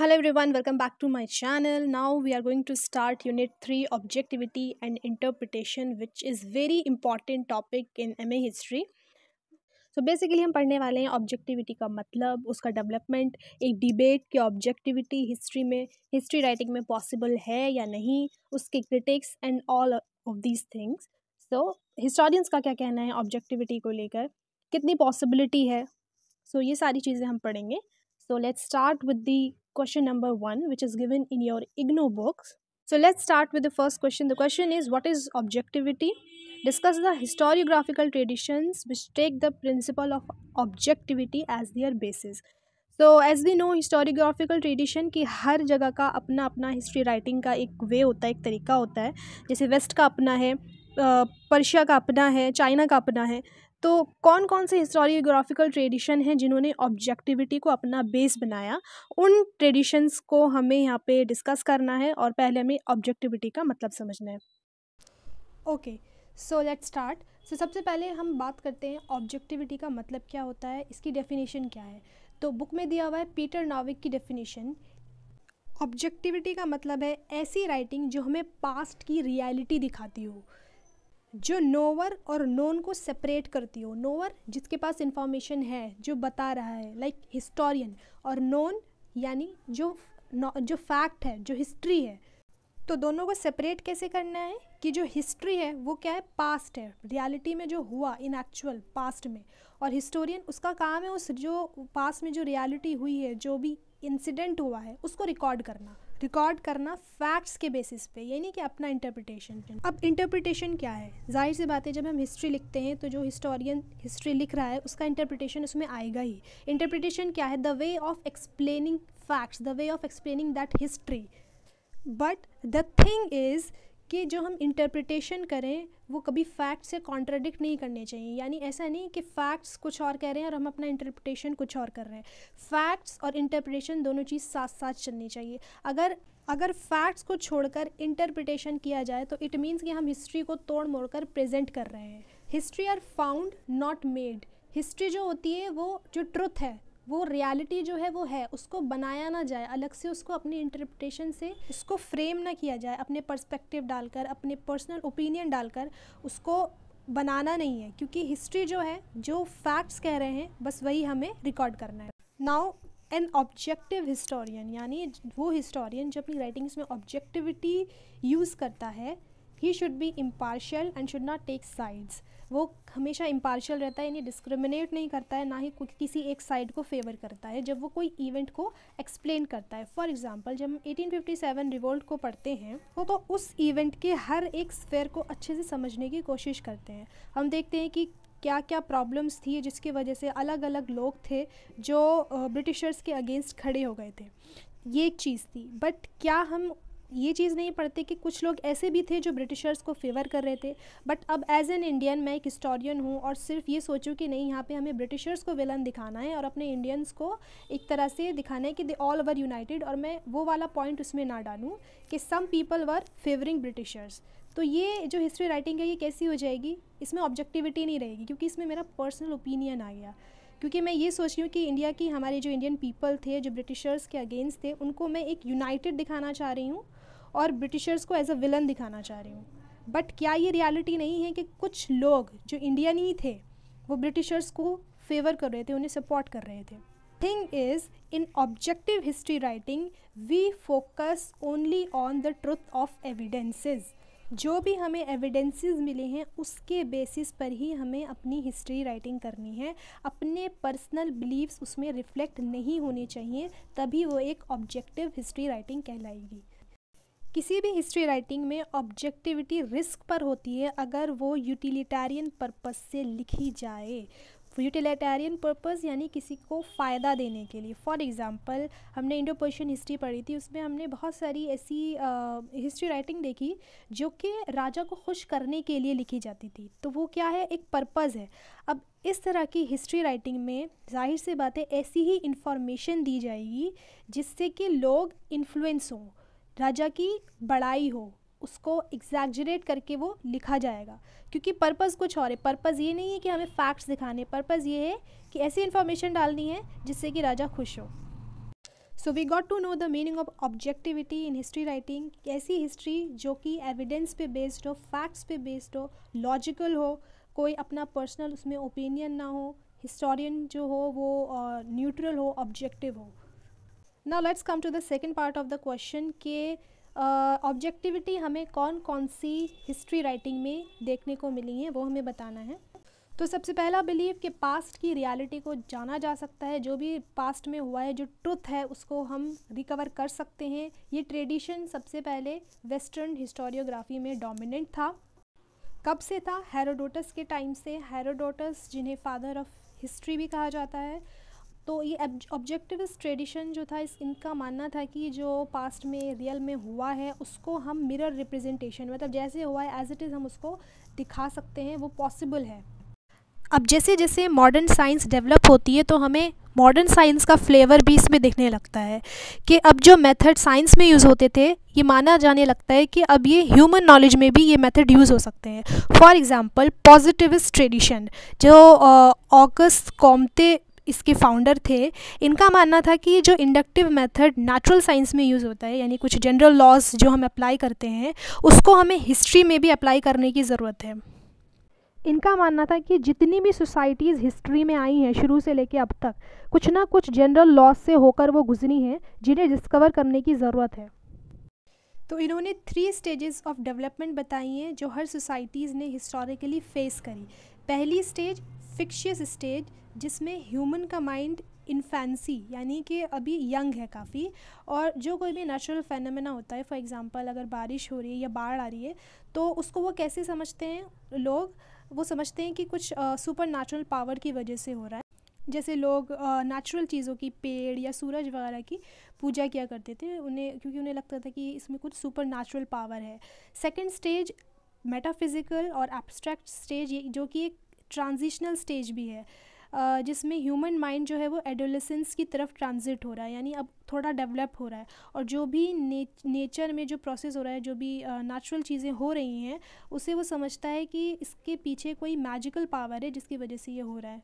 Hello everyone welcome back to my channel now we are going to start unit three objectivity and interpretation which is very important topic in MA history so basically हम पढ़ने वाले हैं objectivity का मतलब उसका development एक debate की objectivity history में हिस्ट्री राइटिंग में पॉसिबल है या नहीं उसके critics and all of these things so historians का क्या कहना है ऑब्जेक्टिविटी को लेकर कितनी पॉसिबिलिटी है सो so, ये सारी चीज़ें हम पढ़ेंगे So let's start with the question number one, which is given in your IGNO books. So let's start with the first question. The question is what is objectivity? Discuss the historiographical traditions which take the principle of objectivity as their basis. तो as we know historiographical tradition की हर जगह का अपना अपना history writing का एक वे होता है एक तरीका होता है जैसे वेस्ट का अपना है पर्शिया का अपना है चाइना का अपना है तो कौन कौन से हिस्टोरियोग्राफिकल ट्रेडिशन हैं जिन्होंने ऑब्जेक्टिविटी को अपना बेस बनाया उन ट्रेडिशंस को हमें यहाँ पे डिस्कस करना है और पहले हमें ऑब्जेक्टिविटी का मतलब समझना है okay so let start so सबसे पहले हम बात करते हैं ऑब्जेक्टिविटी का मतलब क्या होता है इसकी डेफिनेशन क्या है तो बुक में दिया हुआ है पीटर नाविक की डेफिनेशन ऑब्जेक्टिविटी का मतलब है ऐसी राइटिंग जो हमें पास्ट की रियलिटी दिखाती हो जो नोवर और नोन को सेपरेट करती हो नोवर जिसके पास इंफॉर्मेशन है जो बता रहा है लाइक like हिस्टोरियन और नोन यानी जो जो फैक्ट है जो हिस्ट्री है तो दोनों को सेपरेट कैसे करना है कि जो हिस्ट्री है वो क्या है पास्ट है रियलिटी में जो हुआ इन एक्चुअल पास्ट में और हिस्टोरियन उसका काम है उस जो पास्ट में जो रियलिटी हुई है जो भी इंसिडेंट हुआ है उसको रिकॉर्ड करना रिकॉर्ड करना फैक्ट्स के बेसिस पे यानी कि अपना इंटरप्रिटेशन अब इंटरप्रिटेशन क्या है जाहिर सी बात है जब हम हिस्ट्री लिखते हैं तो जो हिस्टोरियन हिस्ट्री लिख रहा है उसका इंटरप्रिटेशन उसमें आएगा ही इंटरप्रिटेशन क्या है the way of explaining facts the way of explaining that history but the thing is कि जो हम इंटरप्रिटेशन करें वो कभी फैक्ट से कॉन्ट्राडिक्ट नहीं करने चाहिए यानी ऐसा नहीं कि फैक्ट्स कुछ और कह रहे हैं और हम अपना इंटरप्रिटेशन कुछ और कर रहे हैं फैक्ट्स और इंटरप्रिटेशन दोनों चीज़ साथ साथ चलनी चाहिए अगर अगर फैक्ट्स को छोड़कर इंटरप्रिटेशन किया जाए तो इट मीन्स कि हम हिस्ट्री को तोड़ मोड़ कर प्रेजेंट कर रहे हैं history are found not made history जो होती है वो जो ट्रुथ है वो रियलिटी जो है वो है उसको बनाया ना जाए अलग से उसको अपनी इंटरप्रिटेशन से उसको फ्रेम ना किया जाए अपने पर्सपेक्टिव डालकर अपने पर्सनल ओपिनियन डालकर उसको बनाना नहीं है क्योंकि हिस्ट्री जो है जो फैक्ट्स कह रहे हैं बस वही हमें रिकॉर्ड करना है नाउ एन ऑब्जेक्टिव हिस्टोरियन यानी वो हिस्टोरियन जो अपनी राइटिंग्स में ऑब्जेक्टिविटी यूज़ करता है he should be impartial and should not take sides वो हमेशा इम्पार्शल रहता है यानी डिस्क्रिमिनेट नहीं करता है ना ही किसी एक साइड को फेवर करता है जब वो कोई इवेंट को एक्सप्लेन करता है फॉर एग्जांपल जब हम 1857 रिवोल्ट को पढ़ते हैं तो, तो उस इवेंट के हर एक स्फेयर को अच्छे से समझने की कोशिश करते हैं हम देखते हैं कि क्या क्या प्रॉब्लम्स थी जिसकी वजह से अलग अलग लोग थे जो ब्रिटिशर्स के अगेंस्ट खड़े हो गए थे ये एक चीज़ थी बट क्या हम ये चीज़ नहीं पढ़ते कि कुछ लोग ऐसे भी थे जो ब्रिटिशर्स को फेवर कर रहे थे बट अब एज एन इंडियन मैं एक हिस्टोरियन हूँ और सिर्फ ये सोचूँ कि नहीं यहाँ पे हमें ब्रिटिशर्स को विलन दिखाना है और अपने इंडियंस को एक तरह से दिखाना है कि दे ऑल ओवर यूनाइटेड और मैं वो वाला पॉइंट उसमें ना डालूँ कि some people were favouring Britishers तो ये जो हिस्ट्री राइटिंग है ये कैसी हो जाएगी इसमें ऑब्जेक्टिविटी नहीं रहेगी क्योंकि इसमें मेरा पर्सनल ओपिनियन आ गया क्योंकि मैं ये सोच रही हूँ कि इंडिया की हमारे जो इंडियन पीपल थे जो ब्रिटिशर्स के अगेंस्ट थे उनको मैं एक यूनाइटेड दिखाना चाह रही हूँ और ब्रिटिशर्स को एज अ विलन दिखाना चाह रही हूँ बट क्या ये रियलिटी नहीं है कि कुछ लोग जो इंडियन ही थे वो ब्रिटिशर्स को फेवर कर रहे थे उन्हें सपोर्ट कर रहे थे thing is in objective history writing we focus only on the truth of evidences जो भी हमें एविडेंसेस मिले हैं उसके बेसिस पर ही हमें अपनी हिस्ट्री राइटिंग करनी है अपने पर्सनल बिलीव्स उसमें रिफ्लेक्ट नहीं होने चाहिए तभी वो एक ऑब्जेक्टिव हिस्ट्री राइटिंग कहलाएगी किसी भी हिस्ट्री राइटिंग में ऑब्जेक्टिविटी रिस्क पर होती है अगर वो यूटिलिटेरियन पर्पस से लिखी जाए यूटिलिटेरियन पर्पज़ यानी किसी को फ़ायदा देने के लिए फॉर एग्ज़ाम्पल हमने इंडो पर्शियन हिस्ट्री पढ़ी थी उसमें हमने बहुत सारी ऐसी हिस्ट्री राइटिंग देखी जो कि राजा को खुश करने के लिए लिखी जाती थी तो वो क्या है एक पर्पज़ है अब इस तरह की हिस्ट्री राइटिंग में जाहिर सी बातें ऐसी ही इंफॉर्मेशन दी जाएगी जिससे कि लोग इन्फ्लुएंस हों राजा की बड़ाई हो उसको एग्जैगजरेट करके वो लिखा जाएगा क्योंकि पर्पज़ कुछ और है पर्पज़ ये नहीं है कि हमें फैक्ट्स दिखाने पर्पज़ ये है कि ऐसी इन्फॉर्मेशन डालनी है जिससे कि राजा खुश हो so we got to know the meaning of objectivity in history writing ऐसी हिस्ट्री जो कि एविडेंस पे बेस्ड हो फैक्ट्स पे बेस्ड हो लॉजिकल हो कोई अपना पर्सनल उसमें ओपिनियन ना हो हिस्टोरियन जो हो वो न्यूट्रल uh, हो ऑब्जेक्टिव हो now let's come to the second part of the question के ऑब्जेक्टिविटी हमें कौन कौन सी हिस्ट्री राइटिंग में देखने को मिली है वो हमें बताना है तो सबसे पहला बिलीव कि पास्ट की रियलिटी को जाना जा सकता है जो भी पास्ट में हुआ है जो ट्रुथ है उसको हम रिकवर कर सकते हैं ये ट्रेडिशन सबसे पहले वेस्टर्न हिस्टोरियोग्राफी में डोमिनेंट था कब से था हेरोडोटस के टाइम से हेरोडोटस जिन्हें फादर ऑफ हिस्ट्री भी कहा जाता है तो ये ऑब्जेक्टिविस्ट ट्रेडिशन जो था इस इनका मानना था कि जो पास्ट में रियल में हुआ है उसको हम मिरर रिप्रेजेंटेशन मतलब जैसे हुआ है एज इट इज़ हम उसको दिखा सकते हैं वो पॉसिबल है अब जैसे जैसे मॉडर्न साइंस डेवलप होती है तो हमें मॉडर्न साइंस का फ्लेवर भी इसमें दिखने लगता है कि अब जो मेथड साइंस में यूज़ होते थे ये माना जाने लगता है कि अब ये ह्यूमन नॉलेज में भी ये मेथड यूज़ हो सकते हैं फॉर एग्ज़ाम्पल पॉजिटिविस्ट ट्रेडिशन जो ऑगस्ट कॉमते इसके फाउंडर थे इनका मानना था कि जो इंडक्टिव मेथड नेचुरल साइंस में यूज़ होता है यानी कुछ जनरल लॉज जो हम अप्लाई करते हैं उसको हमें हिस्ट्री में भी अप्लाई करने की ज़रूरत है इनका मानना था कि जितनी भी सोसाइटीज़ हिस्ट्री में आई हैं शुरू से लेके अब तक कुछ ना कुछ जनरल लॉज से होकर वो गुजरी हैं जिन्हें डिस्कवर करने की ज़रूरत है तो इन्होंने थ्री स्टेजेस ऑफ डेवलपमेंट बताई हैं जो हर सोसाइटीज़ ने हिस्टोरिकली फेस करी पहली स्टेज फिक्शियस स्टेज जिसमें ह्यूमन का माइंड इन्फेंसी यानी कि अभी यंग है काफ़ी और जो कोई भी नेचुरल फेनोमेना होता है फॉर एग्जांपल अगर बारिश हो रही है या बाढ़ आ रही है तो उसको वो कैसे समझते हैं लोग वो समझते हैं कि कुछ सुपर नेचुरल पावर की वजह से हो रहा है जैसे लोग नेचुरल चीज़ों की पेड़ या सूरज वगैरह की पूजा किया करते थे उन्हें क्योंकि उन्हें लगता था कि इसमें कुछ सुपर नेचुरल पावर है सेकेंड स्टेज मेटाफिज़िकल और एब्स्ट्रैक्ट स्टेज जो कि एक ट्रांजिशनल स्टेज भी है जिसमें ह्यूमन माइंड जो है वो एडोलेसेंस की तरफ ट्रांजिट हो रहा है यानी अब थोड़ा डेवलप हो रहा है और जो भी ने, नेचर में जो प्रोसेस हो रहा है जो भी नेचुरल चीज़ें हो रही हैं उसे वो समझता है कि इसके पीछे कोई मैजिकल पावर है जिसकी वजह से ये हो रहा है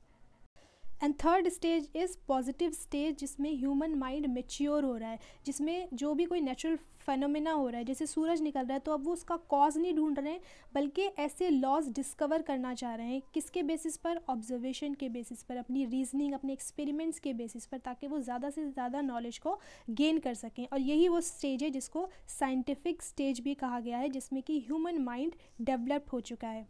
and third stage is positive stage जिसमें ह्यूमन माइंड मेच्योर हो रहा है जिसमें जो भी कोई नेचुरल फेनोमिना हो रहा है जैसे सूरज निकल रहा है तो अब वो उसका कॉज नहीं ढूंढ रहे हैं बल्कि ऐसे लॉज डिस्कवर करना चाह रहे हैं किसके बेसिस पर ऑब्जर्वेशन के बेसिस पर अपनी रीजनिंग अपने एक्सपेरिमेंट्स के बेसिस पर ताकि वो ज़्यादा से ज़्यादा नॉलेज को गेन कर सकें और यही वो स्टेज है जिसको साइंटिफिक स्टेज भी कहा गया है जिसमें कि ह्यूमन माइंड डेवलप हो चुका है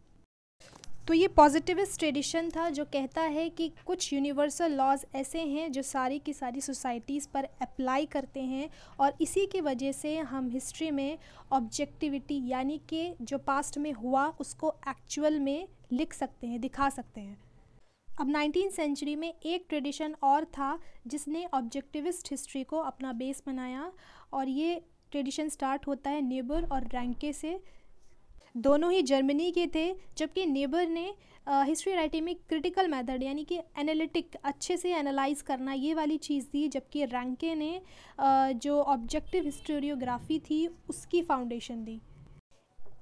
तो ये पॉजिटिविस्ट ट्रेडिशन था जो कहता है कि कुछ यूनिवर्सल लॉज ऐसे हैं जो सारी की सारी सोसाइटीज़ पर अप्लाई करते हैं और इसी की वजह से हम हिस्ट्री में ऑब्जेक्टिविटी यानी कि जो पास्ट में हुआ उसको एक्चुअल में लिख सकते हैं दिखा सकते हैं अब नाइनटीन सेंचुरी में एक ट्रेडिशन और था जिसने ऑब्जेक्टिविस्ट हिस्ट्री को अपना बेस बनाया और ये ट्रेडिशन स्टार्ट होता है नेबर और रैंके से दोनों ही जर्मनी के थे जबकि नेबर ने हिस्ट्री राइटिंग में क्रिटिकल मेथड यानी कि एनालिटिक अच्छे से एनालाइज करना ये वाली चीज़ दी जबकि रैंके ने uh, जो ऑब्जेक्टिव हिस्टोरियोग्राफी थी उसकी फाउंडेशन दी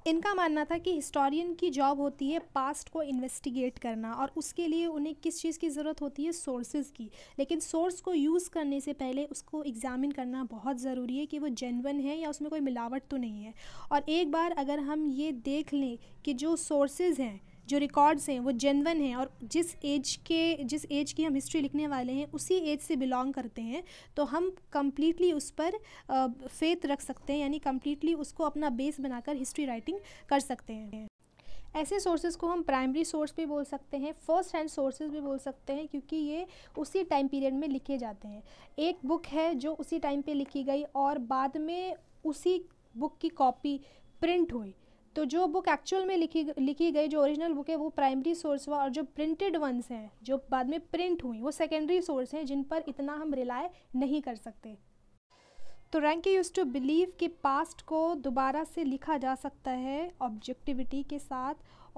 इनका मानना था कि हिस्टोरियन की जॉब होती है पास्ट को इन्वेस्टिगेट करना और उसके लिए उन्हें किस चीज़ की ज़रूरत होती है सोर्सेज की लेकिन सोर्स को यूज़ करने से पहले उसको एग्ज़ामिन करना बहुत ज़रूरी है कि वो जेनवन है या उसमें कोई मिलावट तो नहीं है और एक बार अगर हम ये देख लें कि जो सोर्सेज़ हैं जो रिकॉर्ड्स हैं वो जेनवन हैं और जिस एज के जिस एज की हम हिस्ट्री लिखने वाले हैं उसी एज से बिलोंग करते हैं तो हम कम्प्लीटली उस पर फेथ रख सकते हैं यानी कम्प्लीटली उसको अपना बेस बनाकर हिस्ट्री राइटिंग कर सकते हैं ऐसे सोर्सेज को हम प्राइमरी सोर्स भी बोल सकते हैं फर्स्ट हैंड सोर्सेज भी बोल सकते हैं क्योंकि ये उसी टाइम पीरियड में लिखे जाते हैं एक बुक है जो उसी टाइम पे लिखी गई और बाद में उसी बुक की कॉपी प्रिंट हुई तो जो बुक एक्चुअल में लिखी लिखी गई जो ओरिजिनल बुक है वो प्राइमरी सोर्स हुआ और जो प्रिंटेड वंस हैं जो बाद में प्रिंट हुई वो सेकेंडरी सोर्स हैं जिन पर इतना हम रिलाय नहीं कर सकते तो रैंक यूज टू बिलीव कि पास्ट को दोबारा से लिखा जा सकता है ऑब्जेक्टिविटी के साथ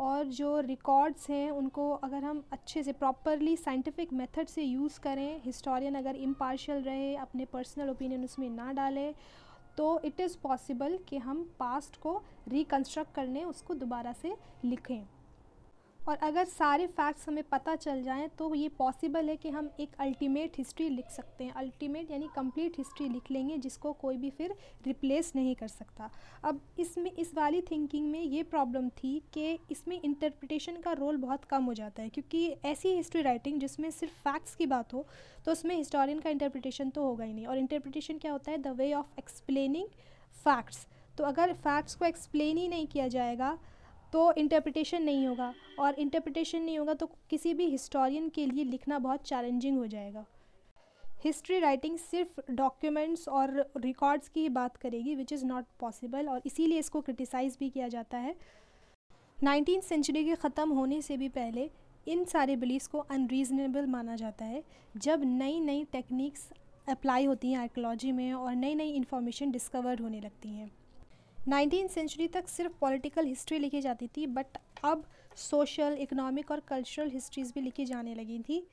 और जो रिकॉर्ड्स हैं उनको अगर हम अच्छे से प्रॉपरली साइंटिफिक मेथड से यूज़ करें हिस्टोरियन अगर इम्पार्शल रहे अपने पर्सनल ओपिनियन उसमें ना डालें तो इट इज़ पॉसिबल कि हम पास्ट को रिकन्स्ट्रक्ट करने उसको दोबारा से लिखें और अगर सारे फैक्ट्स हमें पता चल जाएं तो ये पॉसिबल है कि हम एक अल्टीमेट हिस्ट्री लिख सकते हैं अल्टीमेट यानी कंप्लीट हिस्ट्री लिख लेंगे जिसको कोई भी फिर रिप्लेस नहीं कर सकता अब इसमें इस वाली थिंकिंग में ये प्रॉब्लम थी कि इसमें इंटरप्रिटेशन का रोल बहुत कम हो जाता है क्योंकि ऐसी हिस्ट्री राइटिंग जिसमें सिर्फ फैक्ट्स की बात हो तो उसमें हिस्टोरियन का इंटरप्रिटेशन तो होगा ही नहीं और इंटरप्रिटेशन क्या होता है the way of explaining facts तो अगर फैक्ट्स को एक्सप्लेन ही नहीं किया जाएगा तो इंटरप्रिटेशन नहीं होगा और इंटरप्रिटेशन नहीं होगा तो किसी भी हिस्टोरियन के लिए लिखना बहुत चैलेंजिंग हो जाएगा हिस्ट्री राइटिंग सिर्फ डॉक्यूमेंट्स और रिकॉर्ड्स की ही बात करेगी विच इज़ नॉट पॉसिबल और इसीलिए इसको क्रिटिसाइज़ भी किया जाता है नाइनटीन सेंचुरी के ख़त्म होने से भी पहले इन सारे बिलीव्स को अनरीजनेबल माना जाता है जब नई नई टेक्निक्स अप्लाई होती हैं आर्कोलॉजी में और नई नई इन्फॉर्मेशन डिस्कवर होने लगती हैं नाइनटीन सेंचुरी तक सिर्फ पॉलिटिकल हिस्ट्री लिखी जाती थी बट अब सोशल इकोनॉमिक और कल्चरल हिस्ट्रीज़ भी लिखी जाने लगी थी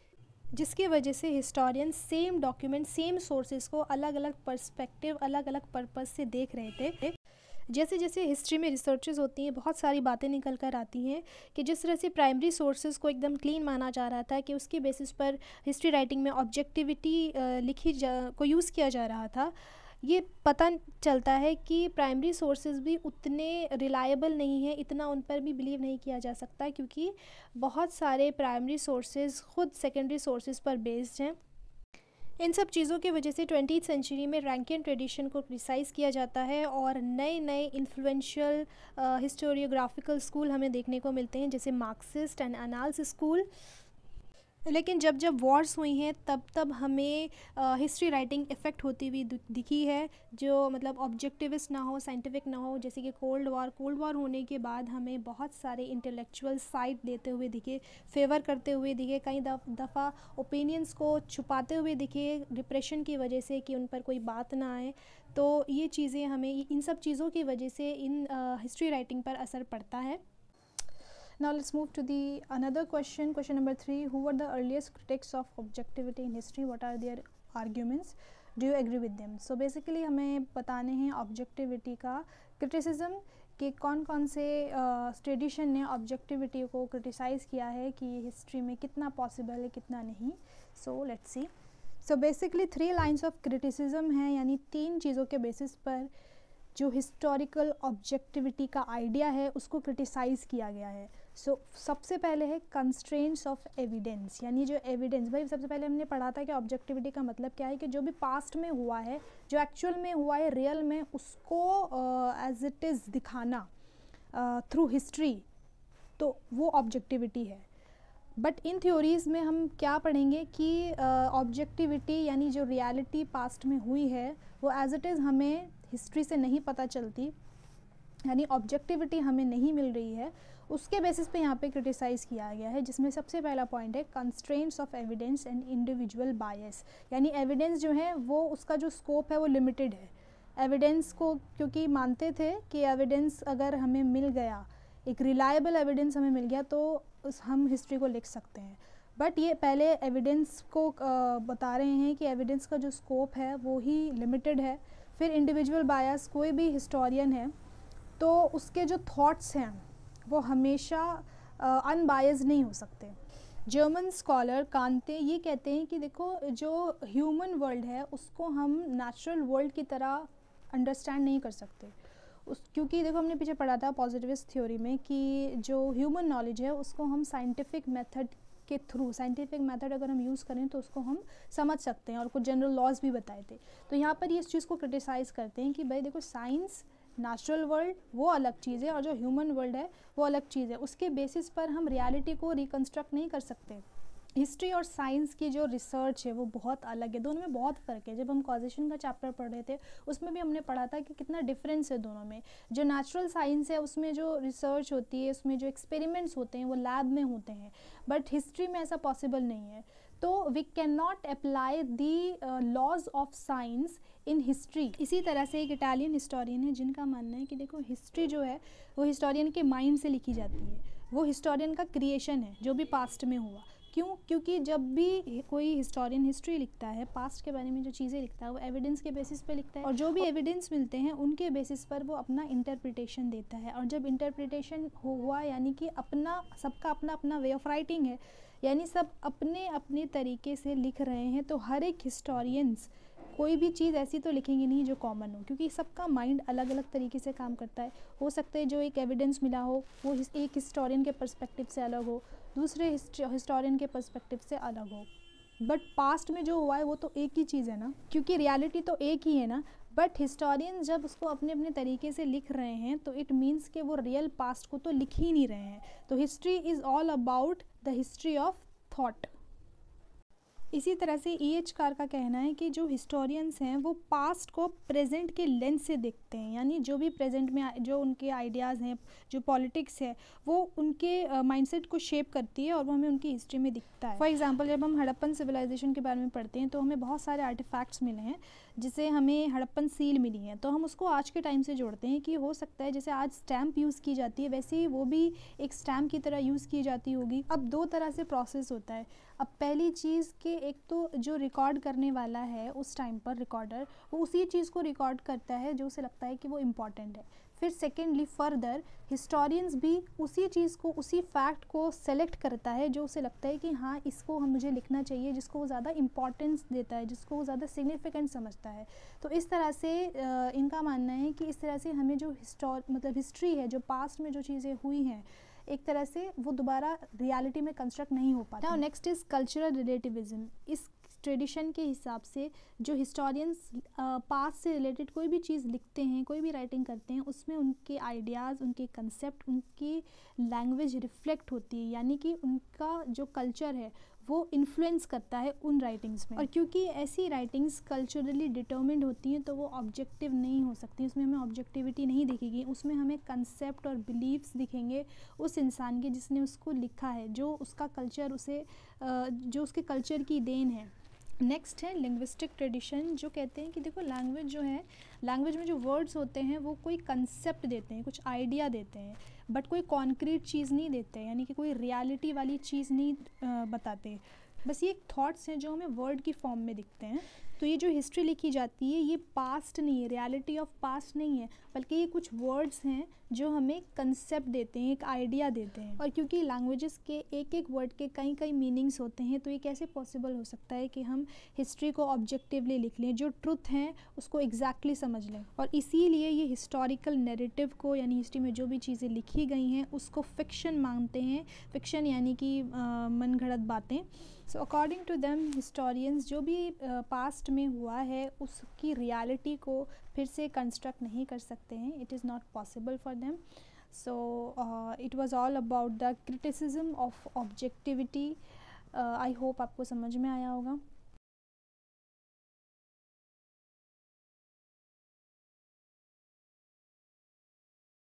जिसके वजह से historian same document same sources को अलग अलग पर्सपेक्टिव अलग अलग पर्पस से देख रहे थे जैसे जैसे हिस्ट्री में रिसर्चेज होती हैं बहुत सारी बातें निकल कर आती हैं कि जिस तरह से प्राइमरी सोर्सेज को एकदम क्लीन माना जा रहा था कि उसके बेसिस पर हिस्ट्री राइटिंग में ऑब्जेक्टिविटी लिखी जा को यूज़ किया जा रहा था ये पता चलता है कि प्राइमरी सोर्सेज भी उतने रिलायबल नहीं हैं इतना उन पर भी बिलीव नहीं किया जा सकता क्योंकि बहुत सारे प्राइमरी सोर्सेज खुद सेकेंडरी सोर्सेज पर बेस्ड हैं इन सब चीज़ों की वजह से ट्वेंटी सेंचुरी में रैंकिन ट्रेडिशन को क्रिसाइज किया जाता है और नए नए इन्फ्लुएंशियल हिस्टोरियोग्राफिकल स्कूल हमें देखने को मिलते हैं जैसे मार्क्सिस्ट एंड अनाल्स स्कूल लेकिन जब जब वॉर्स हुई हैं तब तब हमें हिस्ट्री राइटिंग इफ़ेक्ट होती हुई दिखी है जो मतलब ऑब्जेक्टिविस्ट ना हो साइंटिफिक ना हो जैसे कि कोल्ड वॉर कोल्ड वॉर होने के बाद हमें बहुत सारे इंटेलेक्चुअल साइड देते हुए दिखे फेवर करते हुए दिखे कई दफ़ा ओपिनियंस को छुपाते हुए दिखे डिप्रेशन की वजह से कि उन पर कोई बात ना आए तो ये चीज़ें हमें इन सब चीज़ों की वजह से इन हिस्ट्री राइटिंग पर असर पड़ता है Now let's move to the another question. Question number three: Who were the earliest critics of objectivity in history? What are their arguments? Do you agree with them so basically हमें बताने हैं objectivity का criticism कि कौन कौन से tradition uh, ने objectivity को क्रिटिसाइज़ किया है कि हिस्ट्री में कितना पॉसिबल है कितना नहीं so let's see so basically three lines of criticism है यानी तीन चीज़ों के बेसिस पर जो हिस्टोरिकल ऑब्जेक्टिविटी का आइडिया है उसको क्रिटिसाइज़ किया गया है सो so, सबसे पहले है कंस्ट्रेंट्स ऑफ एविडेंस यानी जो एविडेंस भाई सबसे पहले हमने पढ़ा था कि ऑब्जेक्टिविटी का मतलब क्या है कि जो भी पास्ट में हुआ है जो एक्चुअल में हुआ है रियल में उसको एज इट इज़ दिखाना थ्रू uh, हिस्ट्री तो वो ऑब्जेक्टिविटी है बट इन थ्योरीज़ में हम क्या पढ़ेंगे कि ऑब्जेक्टिविटी uh, यानी जो रियलिटी पास्ट में हुई है वो एज इट इज़ हमें हिस्ट्री से नहीं पता चलती यानी ऑब्जेक्टिविटी हमें नहीं मिल रही है उसके बेसिस पे यहाँ पे क्रिटिसाइज़ किया गया है जिसमें सबसे पहला पॉइंट है constraints of evidence and individual bias यानी एविडेंस जो है वो उसका जो स्कोप है वो लिमिटेड है एविडेंस को क्योंकि मानते थे कि एविडेंस अगर हमें मिल गया एक रिलायबल एविडेंस हमें मिल गया तो उस हम हिस्ट्री को लिख सकते हैं बट ये पहले एविडेंस को बता रहे हैं कि एविडेंस का जो स्कोप है वो ही लिमिटेड है फिर इंडिविजुअल बायस कोई भी हिस्टोरियन है तो उसके जो थॉट्स हैं वो हमेशा अनबायज नहीं हो सकते जर्मन स्कॉलर कांते ये कहते हैं कि देखो जो ह्यूमन वर्ल्ड है उसको हम नेचुरल वर्ल्ड की तरह अंडरस्टैंड नहीं कर सकते उस क्योंकि देखो हमने पीछे पढ़ा था पॉजिटिविस्ट थ्योरी में कि जो ह्यूमन नॉलेज है उसको हम साइंटिफिक मेथड के थ्रू साइंटिफिक मेथड अगर हम यूज़ करें तो उसको हम समझ सकते हैं और कुछ जनरल लॉज भी बताए थे तो यहाँ पर ये इस चीज़ को क्रिटिसाइज़ करते हैं कि भाई देखो साइंस नेचुरल वर्ल्ड वो अलग चीज़ है और जो ह्यूमन वर्ल्ड है वो अलग चीज़ है उसके बेसिस पर हम रियलिटी को रिकन्स्ट्रक्ट नहीं कर सकते हिस्ट्री और साइंस की जो रिसर्च है वो बहुत अलग है दोनों में बहुत फ़र्क है जब हम कॉजेशन का चैप्टर पढ़ रहे थे उसमें भी हमने पढ़ा था कि कितना डिफरेंस है दोनों में जो नेचुरल साइंस है उसमें जो रिसर्च होती है उसमें जो एक्सपेरिमेंट्स होते हैं वो लैब में होते हैं बट हिस्ट्री में ऐसा पॉसिबल नहीं है तो we cannot apply the laws of science in history इसी तरह से एक इटालियन हिस्टोरियन है जिनका मानना है कि देखो हिस्ट्री जो है वो हिस्टोरियन के माइंड से लिखी जाती है वो हिस्टोरियन का क्रिएशन है जो भी पास्ट में हुआ क्यों क्योंकि जब भी कोई हिस्टोरियन हिस्ट्री लिखता है पास्ट के बारे में जो चीज़ें लिखता है वो एविडेंस के बेसिस पे लिखता है और जो भी एविडेंस मिलते हैं उनके बेसिस पर वो अपना इंटरप्रिटेशन देता है और जब इंटरप्रिटेशन हुआ यानी कि अपना सबका अपना अपना वे ऑफ राइटिंग है यानी सब अपने अपने तरीके से लिख रहे हैं तो हर एक हिस्टोरियंस कोई भी चीज़ ऐसी तो लिखेंगे नहीं जो कॉमन हो क्योंकि सबका माइंड अलग अलग तरीके से काम करता है हो सकता है जो एक एविडेंस मिला हो वो एक हिस्टोरियन के पर्सपेक्टिव से अलग हो दूसरे हिस्टोरियन के पर्सपेक्टिव से अलग हो बट पास्ट में जो हुआ है वो तो एक ही चीज़ है ना क्योंकि रियलिटी तो एक ही है ना बट हिस्टोरियन जब उसको अपने अपने तरीके से लिख रहे हैं तो इट मीन्स कि वो रियल पास्ट को तो लिख ही नहीं रहे हैं तो history is all about the history of thought इसी तरह से ई एच कार का कहना है कि जो हिस्टोरियंस हैं वो पास्ट को प्रेजेंट के लेंस से देखते हैं यानी जो भी प्रेजेंट में जो उनके आइडियाज़ हैं जो पॉलिटिक्स है वो उनके माइंडसेट uh, को शेप करती है और वो हमें उनकी हिस्ट्री में दिखता है फॉर एग्ज़ाम्पल जब हम हड़प्पन सिविलाइजेशन के बारे में पढ़ते हैं तो हमें बहुत सारे आर्टिफैक्ट्स मिले हैं जिसे हमें हड़प्पन सील मिली है तो हम उसको आज के टाइम से जोड़ते हैं कि हो सकता है जैसे आज स्टैम्प यूज़ की जाती है वैसे ही वो भी एक स्टैम्प की तरह यूज़ की जाती होगी अब दो तरह से प्रोसेस होता है अब पहली चीज़ के एक तो जो रिकॉर्ड करने वाला है उस टाइम पर रिकॉर्डर वो उसी चीज़ को रिकॉर्ड करता है जो उसे लगता है कि वो इम्पॉर्टेंट है फिर सेकेंडली फर्दर हिस्टोरियंस भी उसी चीज़ को उसी फैक्ट को सेलेक्ट करता है जो उसे लगता है कि हाँ इसको हम मुझे लिखना चाहिए जिसको वो ज़्यादा इम्पॉर्टेंस देता है जिसको वो ज़्यादा सिग्निफिकेंट समझता है तो इस तरह से इनका मानना है कि इस तरह से हमें जो हिस्टोर मतलब हिस्ट्री है जो पास्ट में जो चीज़ें हुई हैं एक तरह से वो दोबारा रियलिटी में कंस्ट्रक्ट नहीं हो पाता नेक्स्ट इज़ कल्चरल रिलेटिविज़्म इस ट्रेडिशन के हिसाब से जो हिस्टोरियंस पास से रिलेटेड कोई भी चीज़ लिखते हैं कोई भी राइटिंग करते हैं उसमें उनके आइडियाज़ उनके कंसेप्ट उनकी लैंग्वेज रिफ्लेक्ट होती है यानी कि उनका जो कल्चर है वो इन्फ्लुएंस करता है उन राइटिंग्स में और क्योंकि ऐसी राइटिंग्स कल्चरली डिटर्मिंड होती हैं तो वो ऑब्जेक्टिव नहीं हो सकती उसमें हमें ऑब्जेक्टिविटी नहीं दिखेगी उसमें हमें कंसेप्ट और बिलीव्स दिखेंगे उस इंसान के जिसने उसको लिखा है जो उसका कल्चर उसे जो उसके कल्चर की देन है नेक्स्ट है लिंग्विस्टिक ट्रेडिशन जो कहते हैं कि देखो लैंग्वेज जो है लैंग्वेज में जो वर्ड्स होते हैं वो कोई कंसेप्ट देते हैं कुछ आइडिया देते हैं बट कोई कॉन्क्रीट चीज़ नहीं देते यानी कि कोई रियलिटी वाली चीज़ नहीं बताते बस ये एक थाट्स हैं जो हमें वर्ड की फॉर्म में दिखते हैं तो ये जो हिस्ट्री लिखी जाती है ये पास्ट नहीं है रियलिटी ऑफ पास्ट नहीं है बल्कि ये कुछ वर्ड्स हैं जो हमें कंसेप्ट देते हैं एक आइडिया देते हैं और क्योंकि लैंग्वेजेस के एक एक वर्ड के कई कई मीनिंग्स होते हैं तो ये कैसे पॉसिबल हो सकता है कि हम हिस्ट्री को ऑब्जेक्टिवली लिख लें जो ट्रुथ हैं उसको एग्जैक्टली exactly समझ लें और इसीलिए ये हिस्टोरिकल नेरेटिव को यानी हिस्ट्री में जो भी चीज़ें लिखी गई हैं उसको फिक्शन मानते हैं फिक्शन यानी कि मन घड़त बातें so according to them historians जो भी पास्ट uh, में हुआ है उसकी रियालिटी को फिर से कंस्ट्रक्ट नहीं कर सकते हैं it is not possible for them so it was all about the criticism of objectivity I hope आपको समझ में आया होगा